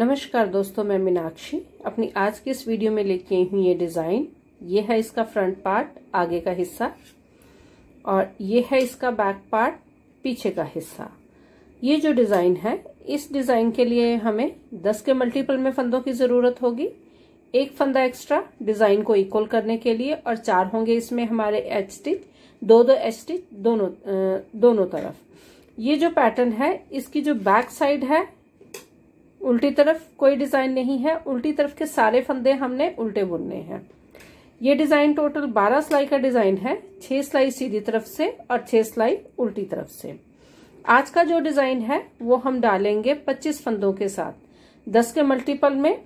नमस्कार दोस्तों मैं मीनाक्षी अपनी आज की इस वीडियो में लेके आई हूँ ये डिज़ाइन ये है इसका फ्रंट पार्ट आगे का हिस्सा और ये है इसका बैक पार्ट पीछे का हिस्सा ये जो डिज़ाइन है इस डिज़ाइन के लिए हमें 10 के मल्टीपल में फंदों की ज़रूरत होगी एक फंदा एक्स्ट्रा डिज़ाइन को इक्वल करने के लिए और चार होंगे इसमें हमारे एच स्टिच दो दो एच स्टिच दोनों दोनों तरफ ये जो पैटर्न है इसकी जो बैक साइड है उल्टी तरफ कोई डिजाइन नहीं है उल्टी तरफ के सारे फंदे हमने उल्टे बुनने हैं ये डिजाइन टोटल 12 सिलाई का डिजाइन है 6 सिलाई सीधी तरफ से और 6 सिलाई उल्टी तरफ से आज का जो डिजाइन है वो हम डालेंगे 25 फंदों के साथ 10 के मल्टीपल में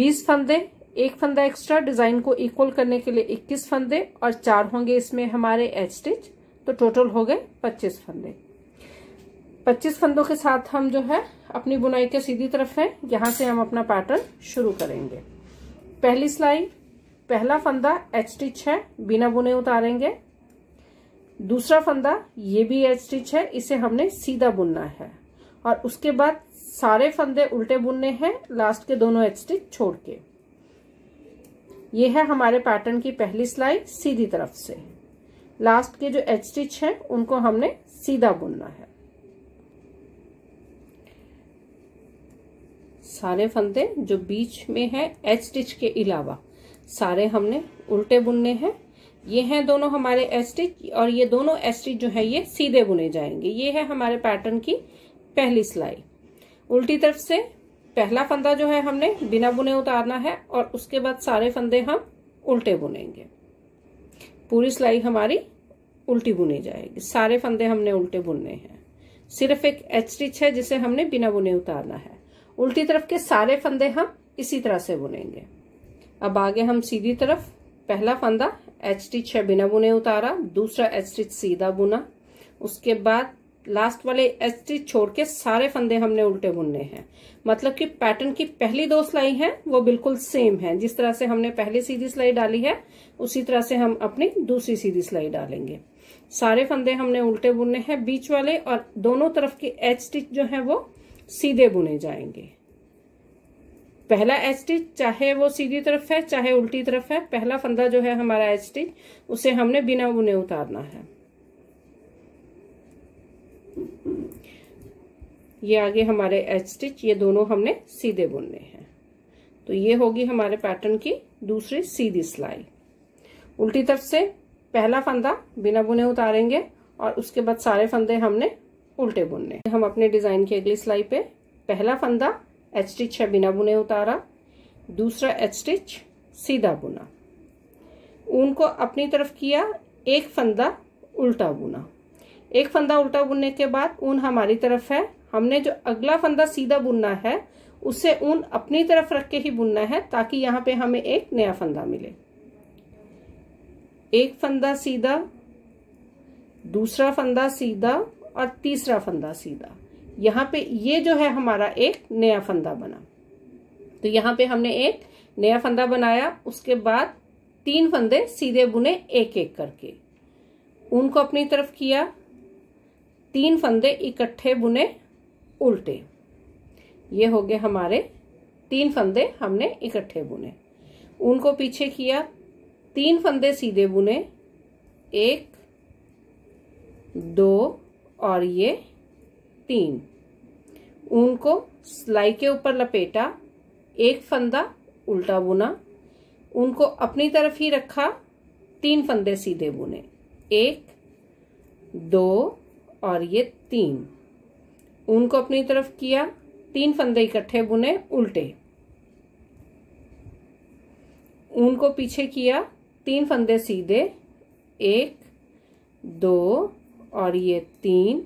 20 फंदे एक फंदा एक्स्ट्रा डिजाइन को इक्वल करने के लिए 21 फंदे और चार होंगे इसमें हमारे एच स्टिच तो टोटल हो गए पच्चीस फंदे 25 फंदों के साथ हम जो है अपनी बुनाई के सीधी तरफ है यहाँ से हम अपना पैटर्न शुरू करेंगे पहली सिलाई पहला फंदा एच स्टिच है बिना बुने उतारेंगे दूसरा फंदा ये भी एच स्टिच है इसे हमने सीधा बुनना है और उसके बाद सारे फंदे उल्टे बुनने हैं लास्ट के दोनों एच स्टिच छोड़ के ये है हमारे पैटर्न की पहली सिलाई सीधी तरफ से लास्ट के जो एच स्टिच है उनको हमने सीधा बुनना है सारे फंदे जो बीच में है एच स्टिच के अलावा सारे हमने उल्टे बुनने हैं ये हैं दोनों हमारे एच स्टिच और ये दोनों एच स्टिच जो है ये सीधे बुने जाएंगे ये है हमारे पैटर्न की पहली सिलाई उल्टी तरफ से पहला फंदा जो है हमने बिना बुने उतारना है और उसके बाद सारे फंदे हम उल्टे बुनेंगे पूरी सिलाई हमारी उल्टी बुनी जाएगी सारे फंदे हमने उल्टे बुनने हैं सिर्फ एक एच स्टिच है जिसे हमने बिना बुने उतारना है उल्टी तरफ के सारे फंदे हम इसी तरह से बुनेंगे अब आगे हम सीधी तरफ पहला फंदा एच स्टिच है बिना बुने उतारा दूसरा एच स्टिच सीधा बुना उसके बाद लास्ट वाले एच स्टिच छोड़ के सारे फंदे हमने उल्टे बुनने हैं मतलब कि पैटर्न की पहली दो सिलाई है वो बिल्कुल सेम है जिस तरह से हमने पहली सीधी सिलाई डाली है उसी तरह से हम अपनी दूसरी सीधी सिलाई डालेंगे सारे फंदे हमने उल्टे बुनने हैं बीच वाले और दोनों तरफ के एच स्टिच जो है वो सीधे बुने जाएंगे पहला एच स्टिच चाहे वो सीधी तरफ है चाहे उल्टी तरफ है पहला फंदा जो है हमारा एच स्टिच उसे हमने बिना बुने उतारना है ये आगे हमारे एच स्टिच ये दोनों हमने सीधे बुनने हैं तो ये होगी हमारे पैटर्न की दूसरी सीधी सिलाई उल्टी तरफ से पहला फंदा बिना बुने उतारेंगे और उसके बाद सारे फंदे हमने उल्टे बुनने हम अपने डिजाइन की अगली सिलाई पे पहला फंदा एच स्टिच है बिना बुने उतारा दूसरा एच स्टिच सीधा बुना ऊन को अपनी तरफ किया एक फंदा उल्टा बुना एक फंदा उल्टा बुनने के बाद ऊन हमारी तरफ है हमने जो अगला फंदा सीधा बुनना है उससे ऊन अपनी तरफ रख के ही बुनना है ताकि यहाँ पे हमें एक नया फंदा मिले एक फंदा सीधा दूसरा फंदा सीधा और तीसरा फंदा सीधा यहाँ पे ये जो है हमारा एक नया फंदा बना तो यहाँ पे हमने एक नया फंदा बनाया उसके बाद तीन फंदे सीधे बुने एक एक करके उनको अपनी तरफ किया तीन फंदे इकट्ठे बुने उल्टे ये हो गए हमारे तीन फंदे हमने इकट्ठे बुने उनको पीछे किया तीन फंदे सीधे बुने एक दो और ये तीन ऊन को सिलाई के ऊपर लपेटा एक फंदा उल्टा बुना ऊन को अपनी तरफ ही रखा तीन फंदे सीधे बुने एक दो और ये तीन ऊन को अपनी तरफ किया तीन फंदे इकट्ठे बुने उल्टे ऊन को पीछे किया तीन फंदे सीधे एक दो और ये तीन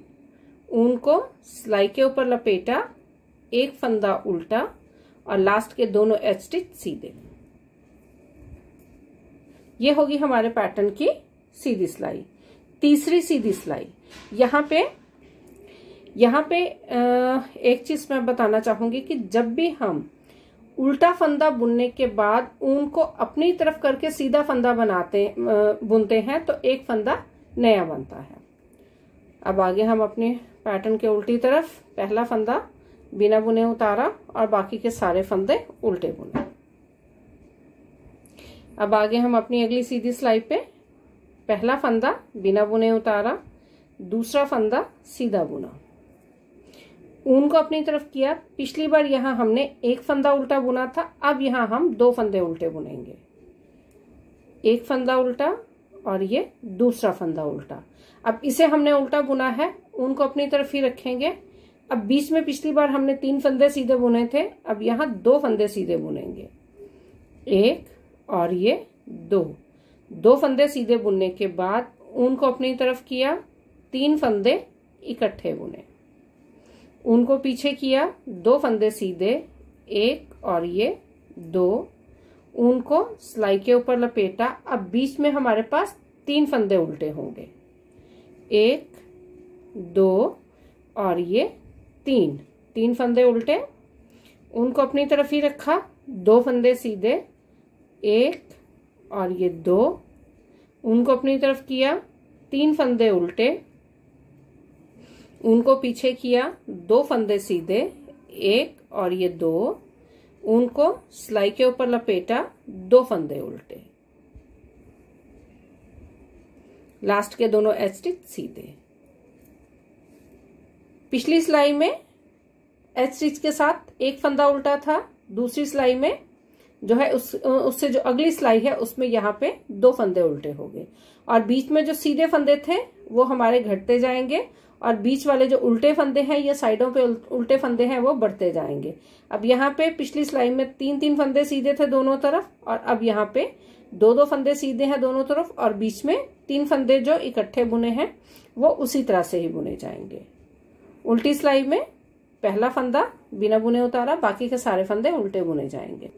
ऊन को सिलाई के ऊपर लपेटा एक फंदा उल्टा और लास्ट के दोनों एच स्टिच सीधे ये होगी हमारे पैटर्न की सीधी सिलाई तीसरी सीधी सिलाई यहाँ पे यहाँ पे एक चीज मैं बताना चाहूंगी कि जब भी हम उल्टा फंदा बुनने के बाद ऊन को अपनी तरफ करके सीधा फंदा बनाते बुनते हैं तो एक फंदा नया बनता है अब आगे हम अपने पैटर्न के उल्टी तरफ पहला फंदा बिना बुने उतारा और बाकी के सारे फंदे उल्टे बुने अब आगे हम अपनी अगली सीधी स्लाइड पे पहला फंदा बिना बुने उतारा दूसरा फंदा सीधा बुना ऊन को अपनी तरफ किया पिछली बार यहां हमने एक फंदा उल्टा बुना था अब यहां हम दो फंदे उल्टे बुनेंगे एक फंदा उल्टा और ये दूसरा फंदा उल्टा अब इसे हमने उल्टा बुना है उनको अपनी तरफ ही रखेंगे अब बीच में पिछली बार हमने तीन फंदे सीधे बुने थे अब यहाँ दो फंदे सीधे बुनेंगे एक और ये दो दो फंदे सीधे बुनने के बाद ऊन को अपनी तरफ किया तीन फंदे इकट्ठे बुने उनको पीछे किया दो फंदे सीधे एक और ये दो ऊन को सिलाई के ऊपर लपेटा अब बीच में हमारे पास तीन फंदे उल्टे होंगे एक दो और ये तीन तीन फंदे उल्टे उनको अपनी तरफ ही रखा दो फंदे सीधे एक और ये दो उनको अपनी तरफ किया तीन फंदे उल्टे उनको पीछे किया दो फंदे सीधे एक और ये दो ऊन को सिलाई के ऊपर लपेटा दो फंदे उल्टे लास्ट के दोनों एच स्टिच सीधे पिछली सिलाई में एच स्टिच के साथ एक फंदा उल्टा था दूसरी सिलाई में जो है उस उससे जो अगली सिलाई है उसमें यहाँ पे दो फंदे उल्टे हो गए और बीच में जो सीधे फंदे थे वो हमारे घटते जाएंगे और बीच वाले जो उल्टे फंदे हैं या साइडों पे उल्टे फंदे हैं वो बढ़ते जाएंगे अब यहाँ पे पिछली स्लाइड में तीन तीन फंदे सीधे थे दोनों तरफ और अब यहाँ पे दो दो फंदे सीधे हैं दोनों तरफ और बीच में तीन फंदे जो इकट्ठे बुने हैं वो उसी तरह से ही बुने जाएंगे उल्टी स्लाइड में पहला फंदा बिना बुने उतारा बाकी के सारे फंदे उल्टे बुने जाएंगे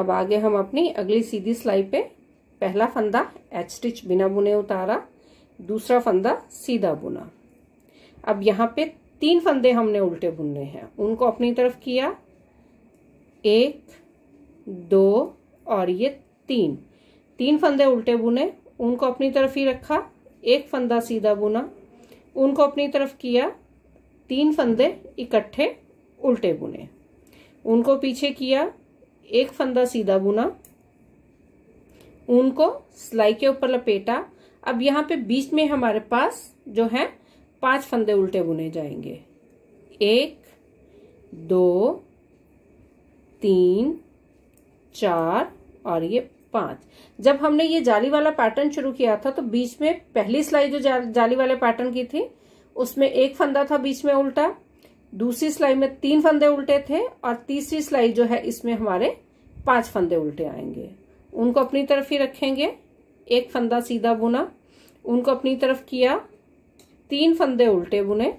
अब आगे हम अपनी अगली सीधी स्लाइड पे पहला फंदा एच स्टिच बिना बुने उतारा दूसरा फंदा सीधा बुना अब यहाँ पे तीन फंदे हमने उल्टे बुनने हैं उनको अपनी तरफ किया एक दो और ये तीन तीन फंदे उल्टे बुने उनको अपनी तरफ ही रखा एक फंदा सीधा बुना उनको अपनी तरफ किया तीन फंदे इकट्ठे उल्टे बुने उनको पीछे किया एक फंदा सीधा बुना उनको सिलाई के ऊपर लपेटा अब यहाँ पे बीच में हमारे पास जो है पांच फंदे उल्टे बुने जाएंगे एक दो तीन चार और ये पांच जब हमने ये जाली वाला पैटर्न शुरू किया था तो बीच में पहली सिलाई जो जा, जाली वाले पैटर्न की थी उसमें एक फंदा था बीच में उल्टा दूसरी सिलाई में तीन फंदे उल्टे थे और तीसरी सिलाई जो है इसमें हमारे पांच फंदे उल्टे आएंगे उनको अपनी तरफ ही रखेंगे एक फंदा सीधा बुना उनको अपनी तरफ किया तीन फंदे उल्टे बुने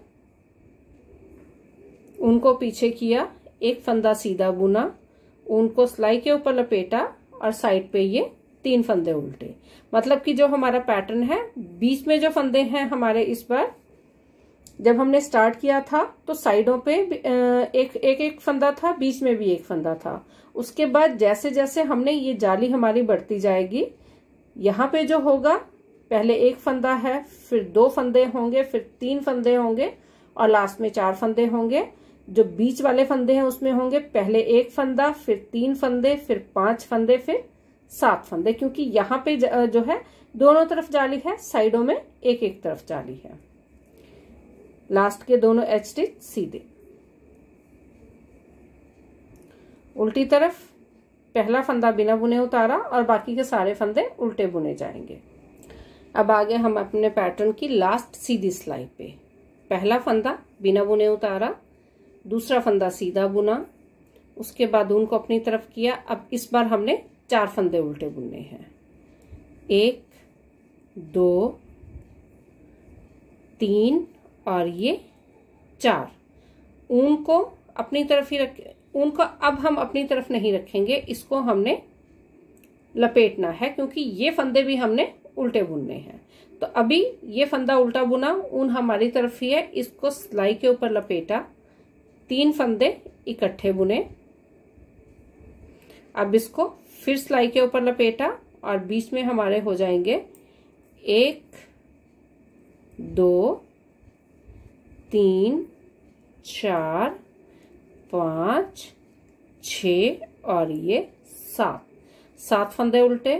उनको पीछे किया एक फंदा सीधा बुना उनको सिलाई के ऊपर लपेटा और साइड पे ये तीन फंदे उल्टे मतलब कि जो हमारा पैटर्न है बीच में जो फंदे हैं हमारे इस बार जब हमने स्टार्ट किया था तो साइडों पे एक एक एक फंदा था बीच में भी एक फंदा था उसके बाद जैसे जैसे हमने ये जाली हमारी बढ़ती जाएगी यहाँ पे जो होगा पहले एक फंदा है फिर दो फंदे होंगे फिर तीन फंदे होंगे और लास्ट में चार फंदे होंगे जो बीच वाले फंदे हैं उसमें होंगे पहले एक फंदा फिर तीन फंदे फिर पांच फंदे फिर सात फंदे क्योंकि यहाँ पे जो है दोनों तरफ जाली है साइडों में एक एक तरफ जाली है लास्ट के दोनों एच स्टिच सीधे उल्टी तरफ पहला फंदा बिना बुने उतारा और बाकी के सारे फंदे उल्टे बुने जाएंगे अब आगे हम अपने पैटर्न की लास्ट सीधी सिलाई पे पहला फंदा बिना बुने उतारा दूसरा फंदा सीधा बुना उसके बाद ऊन को अपनी तरफ किया अब इस बार हमने चार फंदे उल्टे बुनने हैं एक दो तीन और ये चार ऊन को अपनी तरफ ही रख ऊन को अब हम अपनी तरफ नहीं रखेंगे इसको हमने लपेटना है क्योंकि ये फंदे भी हमने उल्टे बुनने हैं तो अभी ये फंदा उल्टा बुना ऊन हमारी तरफ ही है इसको सिलाई के ऊपर लपेटा तीन फंदे इकट्ठे बुने अब इसको फिर सिलाई के ऊपर लपेटा और बीच में हमारे हो जाएंगे एक दो तीन चार पाँच छ और ये सात सात फंदे उल्टे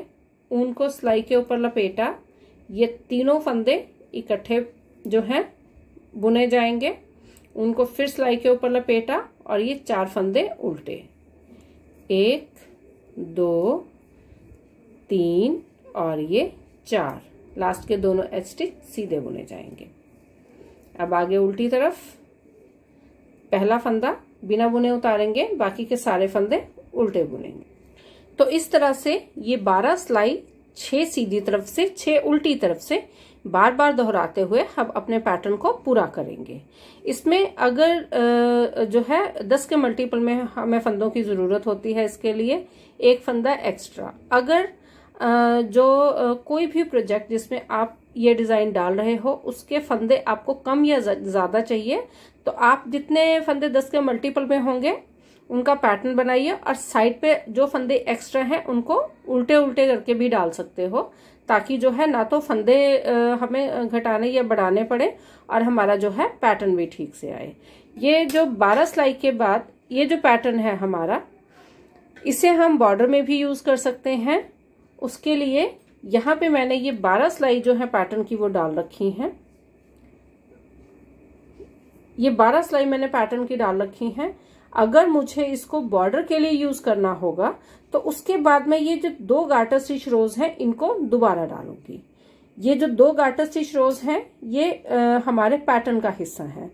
ऊन को सिलाई के ऊपर लपेटा ये तीनों फंदे इकट्ठे जो हैं बुने जाएंगे उनको फिर सिलाई के ऊपर लपेटा और ये चार फंदे उल्टे एक दो तीन और ये चार लास्ट के दोनों एच स्टिच सीधे बुने जाएंगे अब आगे उल्टी तरफ पहला फंदा बिना बुने उतारेंगे बाकी के सारे फंदे उल्टे बुनेंगे तो इस तरह से ये बारह सिलाई छह सीधी तरफ से छः उल्टी तरफ से बार बार दोहराते हुए हम अपने पैटर्न को पूरा करेंगे इसमें अगर जो है दस के मल्टीपल में हमें फंदों की ज़रूरत होती है इसके लिए एक फंदा एक्स्ट्रा अगर जो कोई भी प्रोजेक्ट जिसमें आप ये डिज़ाइन डाल रहे हो उसके फंदे आपको कम या ज़्यादा चाहिए तो आप जितने फंदे दस के मल्टीपल में होंगे उनका पैटर्न बनाइए और साइड पे जो फंदे एक्स्ट्रा हैं उनको उल्टे उल्टे करके भी डाल सकते हो ताकि जो है ना तो फंदे हमें घटाने या बढ़ाने पड़े और हमारा जो है पैटर्न भी ठीक से आए ये जो बारह सिलाई के बाद ये जो पैटर्न है हमारा इसे हम बॉर्डर में भी यूज़ कर सकते हैं उसके लिए यहाँ पे मैंने ये बारह सिलाई जो है पैटर्न की वो डाल रखी हैं ये बारह सिलाई मैंने पैटर्न की डाल रखी हैं अगर मुझे इसको बॉर्डर के लिए यूज करना होगा तो उसके बाद में ये जो दो गार्टर स्टिच रोज हैं इनको दोबारा डालूंगी ये जो दो गार्टर स्टिच रोज हैं ये आ, हमारे पैटर्न का हिस्सा है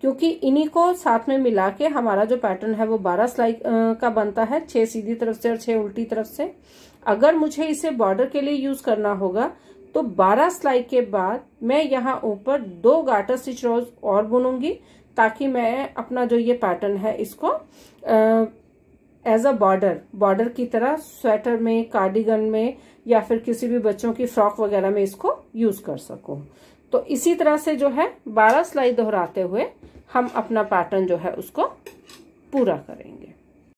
क्योंकि इन्हीं को साथ में मिला के हमारा जो पैटर्न है वो बारह सिलाई का बनता है छह सीधी तरफ से और छह उल्टी तरफ से अगर मुझे इसे बॉर्डर के लिए यूज करना होगा तो 12 सिलाई के बाद मैं यहाँ ऊपर दो गार्टर स्टिच रोज और बुनूंगी ताकि मैं अपना जो ये पैटर्न है इसको एज अ बॉर्डर बॉर्डर की तरह स्वेटर में कार्डिगन में या फिर किसी भी बच्चों की फ्रॉक वगैरह में इसको यूज कर सकूं तो इसी तरह से जो है बारह सिलाई दोहराते हुए हम अपना पैटर्न जो है उसको पूरा करेंगे